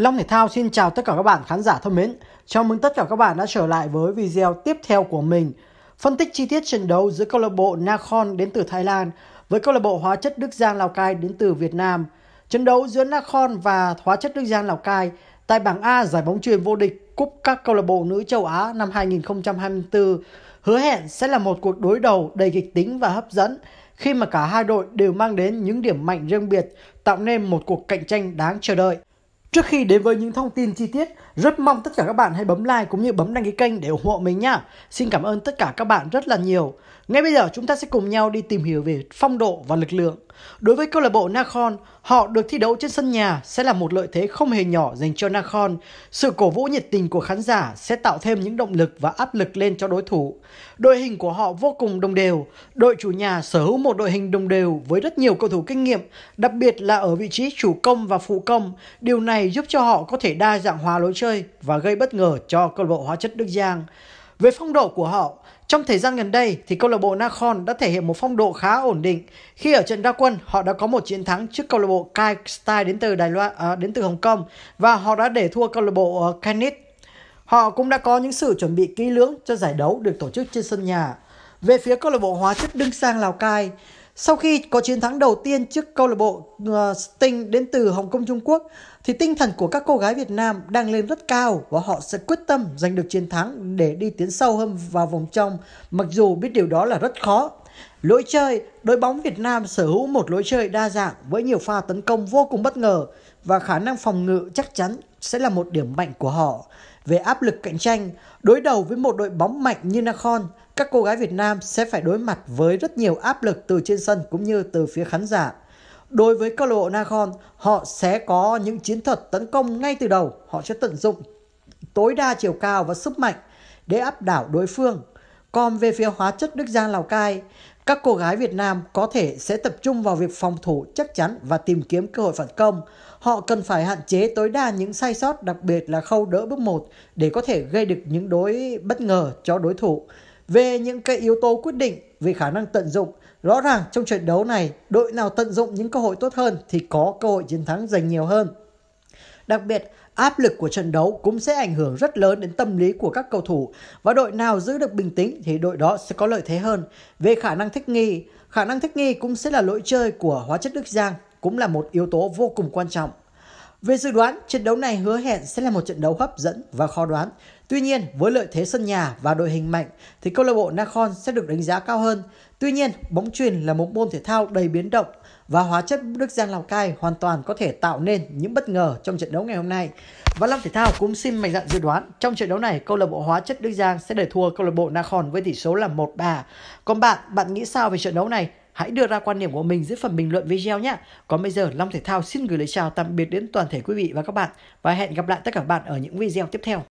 Long Thể Thao xin chào tất cả các bạn khán giả thân mến. Chào mừng tất cả các bạn đã trở lại với video tiếp theo của mình. Phân tích chi tiết trận đấu giữa câu lạc bộ Nakhon đến từ Thái Lan với câu lạc bộ Hóa chất Đức Giang Lào Cai đến từ Việt Nam. Trận đấu giữa Nakhon và Hóa chất Đức Giang Lào Cai tại bảng A giải bóng truyền vô địch Cúp các câu lạc bộ nữ châu Á năm 2024 hứa hẹn sẽ là một cuộc đối đầu đầy kịch tính và hấp dẫn khi mà cả hai đội đều mang đến những điểm mạnh riêng biệt tạo nên một cuộc cạnh tranh đáng chờ đợi. Trước khi đến với những thông tin chi tiết, rất mong tất cả các bạn hãy bấm like cũng như bấm đăng ký kênh để ủng hộ mình nhé. Xin cảm ơn tất cả các bạn rất là nhiều. Ngay bây giờ chúng ta sẽ cùng nhau đi tìm hiểu về phong độ và lực lượng. Đối với câu lạc bộ Nakhon, họ được thi đấu trên sân nhà sẽ là một lợi thế không hề nhỏ dành cho Nakhon. Sự cổ vũ nhiệt tình của khán giả sẽ tạo thêm những động lực và áp lực lên cho đối thủ. Đội hình của họ vô cùng đồng đều. Đội chủ nhà sở hữu một đội hình đồng đều với rất nhiều cầu thủ kinh nghiệm, đặc biệt là ở vị trí chủ công và phụ công. Điều này này giúp cho họ có thể đa dạng hóa lối chơi và gây bất ngờ cho câu lạc bộ hóa chất Đức Giang. Về phong độ của họ, trong thời gian gần đây thì câu lạc bộ Nakhon đã thể hiện một phong độ khá ổn định khi ở trận ra quân họ đã có một chiến thắng trước câu lạc bộ Kai Style đến từ Đài Loan à, đến từ Hồng Kông và họ đã để thua câu lạc bộ uh, ờ, Canis. Họ cũng đã có những sự chuẩn bị kỹ lưỡng cho giải đấu được tổ chức trên sân nhà. Về phía câu lạc bộ hóa chất Đương Sang Lào Cai, sau khi có chiến thắng đầu tiên trước câu lạc bộ ờ, Sting đến từ Hồng Kông Trung Quốc, thì tinh thần của các cô gái Việt Nam đang lên rất cao và họ sẽ quyết tâm giành được chiến thắng để đi tiến sâu hơn vào vòng trong, mặc dù biết điều đó là rất khó. Lối chơi, đội bóng Việt Nam sở hữu một lối chơi đa dạng với nhiều pha tấn công vô cùng bất ngờ và khả năng phòng ngự chắc chắn sẽ là một điểm mạnh của họ. Về áp lực cạnh tranh, đối đầu với một đội bóng mạnh như Nakhon, các cô gái Việt Nam sẽ phải đối mặt với rất nhiều áp lực từ trên sân cũng như từ phía khán giả. Đối với câu lạc bộ Nakhon, họ sẽ có những chiến thuật tấn công ngay từ đầu. Họ sẽ tận dụng tối đa chiều cao và sức mạnh để áp đảo đối phương. Còn về phía hóa chất Đức Giang Lào Cai, các cô gái Việt Nam có thể sẽ tập trung vào việc phòng thủ chắc chắn và tìm kiếm cơ hội phản công. Họ cần phải hạn chế tối đa những sai sót, đặc biệt là khâu đỡ bước một để có thể gây được những đối bất ngờ cho đối thủ. Về những cái yếu tố quyết định về khả năng tận dụng, rõ ràng trong trận đấu này, đội nào tận dụng những cơ hội tốt hơn thì có cơ hội chiến thắng giành nhiều hơn. Đặc biệt, áp lực của trận đấu cũng sẽ ảnh hưởng rất lớn đến tâm lý của các cầu thủ và đội nào giữ được bình tĩnh thì đội đó sẽ có lợi thế hơn. Về khả năng thích nghi, khả năng thích nghi cũng sẽ là lỗi chơi của hóa chất Đức Giang, cũng là một yếu tố vô cùng quan trọng. Về dự đoán, trận đấu này hứa hẹn sẽ là một trận đấu hấp dẫn và khó đoán. Tuy nhiên, với lợi thế sân nhà và đội hình mạnh thì câu lạc bộ Nakhon sẽ được đánh giá cao hơn. Tuy nhiên, bóng truyền là một môn thể thao đầy biến động và hóa chất Đức Giang Lào Cai hoàn toàn có thể tạo nên những bất ngờ trong trận đấu ngày hôm nay. Và Lâm Thể Thao cũng xin mạnh dạn dự đoán trong trận đấu này câu lạc bộ hóa chất Đức Giang sẽ để thua câu lạc bộ Nakhon với tỷ số là 1-3. Còn bạn, bạn nghĩ sao về trận đấu này? Hãy đưa ra quan điểm của mình dưới phần bình luận video nhé. Còn bây giờ, Long Thể Thao xin gửi lời chào tạm biệt đến toàn thể quý vị và các bạn và hẹn gặp lại tất cả các bạn ở những video tiếp theo.